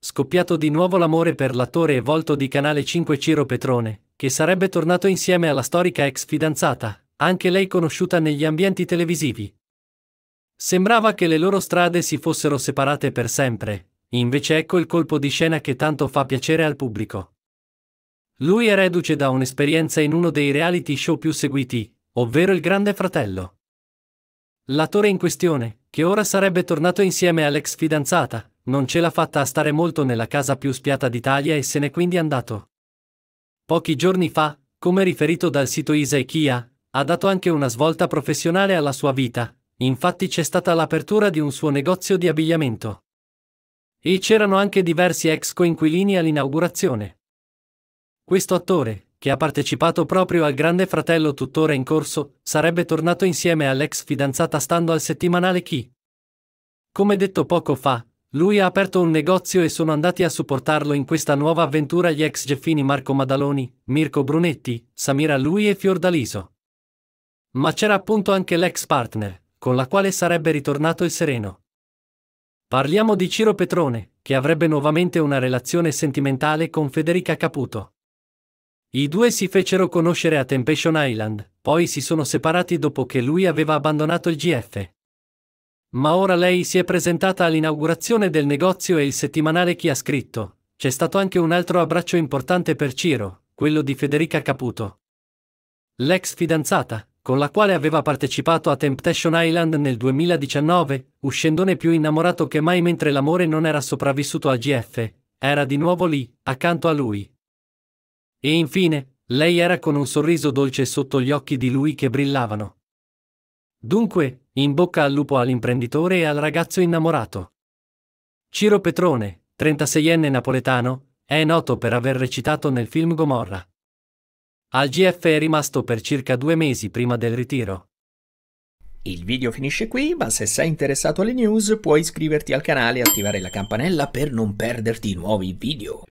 Scoppiato di nuovo l'amore per l'attore e volto di Canale 5 Ciro Petrone, che sarebbe tornato insieme alla storica ex fidanzata, anche lei conosciuta negli ambienti televisivi. Sembrava che le loro strade si fossero separate per sempre, invece ecco il colpo di scena che tanto fa piacere al pubblico. Lui è reduce da un'esperienza in uno dei reality show più seguiti, ovvero Il Grande Fratello. L'attore in questione, che ora sarebbe tornato insieme all'ex fidanzata, non ce l'ha fatta a stare molto nella casa più spiata d'Italia e se n'è quindi andato. Pochi giorni fa, come riferito dal sito Isaichia, ha dato anche una svolta professionale alla sua vita, infatti c'è stata l'apertura di un suo negozio di abbigliamento. E c'erano anche diversi ex coinquilini all'inaugurazione. Questo attore, che ha partecipato proprio al Grande Fratello tuttora in corso, sarebbe tornato insieme all'ex fidanzata stando al settimanale Chi. Come detto poco fa, lui ha aperto un negozio e sono andati a supportarlo in questa nuova avventura gli ex Geffini Marco Madaloni, Mirko Brunetti, Samira Lui e Fiordaliso. Ma c'era appunto anche l'ex partner, con la quale sarebbe ritornato il Sereno. Parliamo di Ciro Petrone, che avrebbe nuovamente una relazione sentimentale con Federica Caputo. I due si fecero conoscere a Tempation Island, poi si sono separati dopo che lui aveva abbandonato il GF. Ma ora lei si è presentata all'inaugurazione del negozio e il settimanale Chi ha scritto. C'è stato anche un altro abbraccio importante per Ciro, quello di Federica Caputo. L'ex fidanzata, con la quale aveva partecipato a Temptation Island nel 2019, uscendone più innamorato che mai mentre l'amore non era sopravvissuto a GF, era di nuovo lì, accanto a lui. E infine, lei era con un sorriso dolce sotto gli occhi di lui che brillavano. Dunque, in bocca al lupo all'imprenditore e al ragazzo innamorato. Ciro Petrone, 36enne napoletano, è noto per aver recitato nel film Gomorra. Al GF è rimasto per circa due mesi prima del ritiro. Il video finisce qui, ma se sei interessato alle news puoi iscriverti al canale e attivare la campanella per non perderti nuovi video.